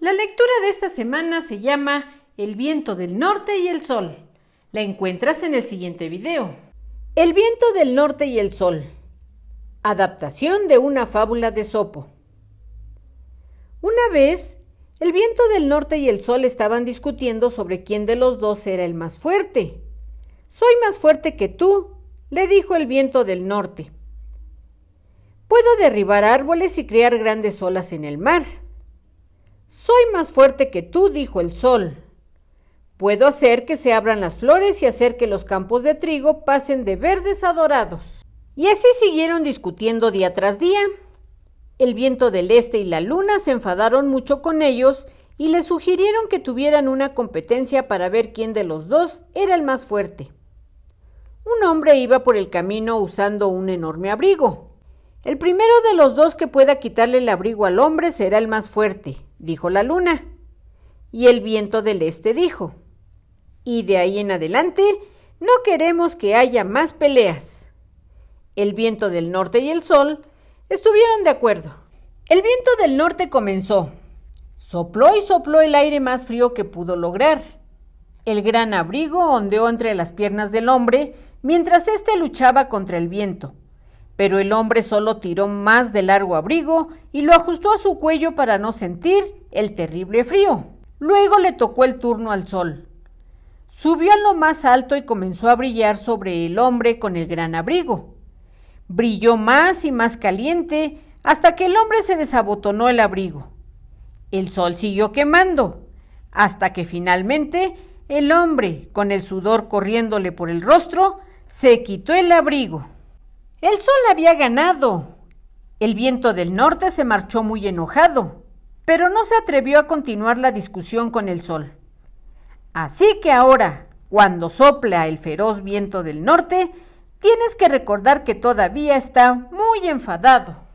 La lectura de esta semana se llama El viento del norte y el sol. La encuentras en el siguiente video. El viento del norte y el sol. Adaptación de una fábula de Sopo. Una vez, el viento del norte y el sol estaban discutiendo sobre quién de los dos era el más fuerte. Soy más fuerte que tú, le dijo el viento del norte. Puedo derribar árboles y crear grandes olas en el mar. Soy más fuerte que tú, dijo el sol. Puedo hacer que se abran las flores y hacer que los campos de trigo pasen de verdes a dorados. Y así siguieron discutiendo día tras día. El viento del este y la luna se enfadaron mucho con ellos y les sugirieron que tuvieran una competencia para ver quién de los dos era el más fuerte. Un hombre iba por el camino usando un enorme abrigo. El primero de los dos que pueda quitarle el abrigo al hombre será el más fuerte, dijo la luna. Y el viento del este dijo, y de ahí en adelante no queremos que haya más peleas. El viento del norte y el sol estuvieron de acuerdo. El viento del norte comenzó. Sopló y sopló el aire más frío que pudo lograr. El gran abrigo ondeó entre las piernas del hombre mientras éste luchaba contra el viento, pero el hombre solo tiró más de largo abrigo y lo ajustó a su cuello para no sentir el terrible frío. Luego le tocó el turno al sol. Subió a lo más alto y comenzó a brillar sobre el hombre con el gran abrigo. Brilló más y más caliente hasta que el hombre se desabotonó el abrigo. El sol siguió quemando, hasta que finalmente el hombre, con el sudor corriéndole por el rostro, se quitó el abrigo. El sol había ganado. El viento del norte se marchó muy enojado, pero no se atrevió a continuar la discusión con el sol. Así que ahora, cuando sopla el feroz viento del norte, tienes que recordar que todavía está muy enfadado.